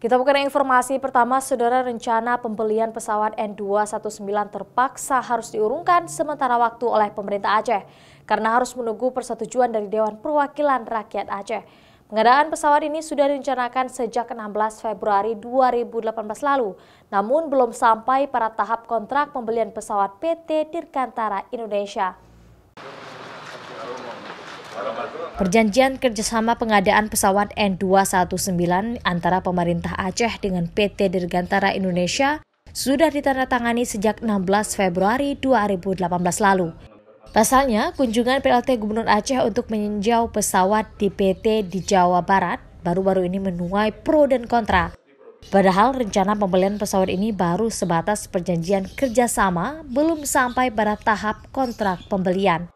Kita buka informasi pertama, saudara rencana pembelian pesawat N219 terpaksa harus diurungkan sementara waktu oleh pemerintah Aceh karena harus menunggu persetujuan dari Dewan Perwakilan Rakyat Aceh. Pengadaan pesawat ini sudah direncanakan sejak 16 Februari 2018 lalu, namun belum sampai pada tahap kontrak pembelian pesawat PT Dirgantara Indonesia. Perjanjian kerjasama pengadaan pesawat N219 antara pemerintah Aceh dengan PT Dirgantara Indonesia sudah ditandatangani sejak 16 Februari 2018 lalu. Pasalnya, kunjungan PLT Gubernur Aceh untuk meninjau pesawat di PT di Jawa Barat baru-baru ini menuai pro dan kontra. Padahal rencana pembelian pesawat ini baru sebatas perjanjian kerjasama, belum sampai pada tahap kontrak pembelian.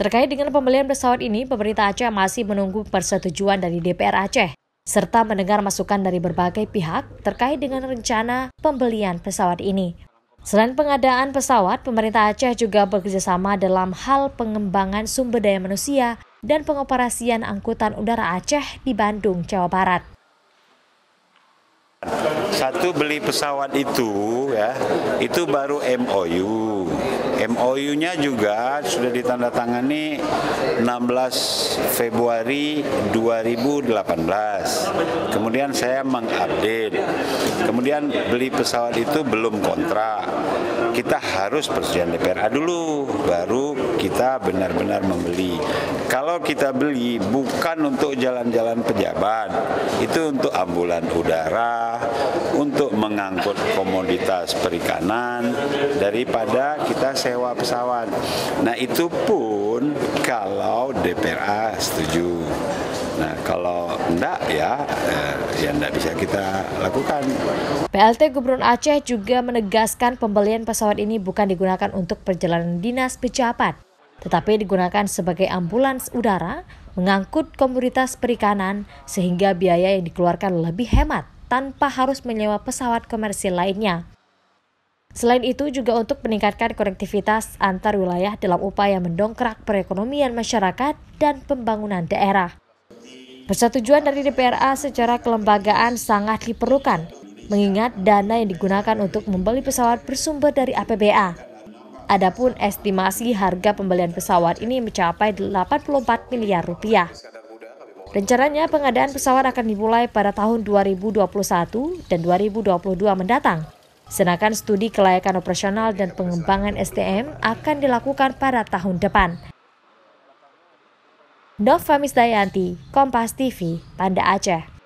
Terkait dengan pembelian pesawat ini, pemerintah Aceh masih menunggu persetujuan dari DPR Aceh serta mendengar masukan dari berbagai pihak terkait dengan rencana pembelian pesawat ini. Selain pengadaan pesawat, pemerintah Aceh juga bekerjasama dalam hal pengembangan sumber daya manusia dan pengoperasian angkutan udara Aceh di Bandung, Jawa Barat. Satu beli pesawat itu ya, itu baru MOU. MOU-nya juga sudah ditandatangani 16 Februari 2018. Kemudian saya mengupdate. Kemudian beli pesawat itu belum kontrak. Kita harus persetujuan DPR dulu baru kita benar-benar membeli. Kalau kita beli bukan untuk jalan-jalan pejabat, itu untuk ambulan udara, untuk mengangkut komoditas perikanan daripada kita sewa pesawat. Nah itu pun kalau DPRA setuju. Nah, kalau enggak ya, eh, ya enggak bisa kita lakukan. PLT Gubernur Aceh juga menegaskan pembelian pesawat ini bukan digunakan untuk perjalanan dinas pejabat, tetapi digunakan sebagai ambulans udara mengangkut komunitas perikanan sehingga biaya yang dikeluarkan lebih hemat tanpa harus menyewa pesawat komersil lainnya. Selain itu juga untuk meningkatkan konektivitas antar wilayah dalam upaya mendongkrak perekonomian masyarakat dan pembangunan daerah. Persetujuan dari DPRA secara kelembagaan sangat diperlukan, mengingat dana yang digunakan untuk membeli pesawat bersumber dari APBA. Adapun estimasi harga pembelian pesawat ini mencapai 84 miliar rupiah. Rencananya pengadaan pesawat akan dimulai pada tahun 2021 dan 2022 mendatang. Sedangkan studi kelayakan operasional dan pengembangan STM akan dilakukan pada tahun depan. Nova Misdayanti, Kompas TV, Banda Aceh.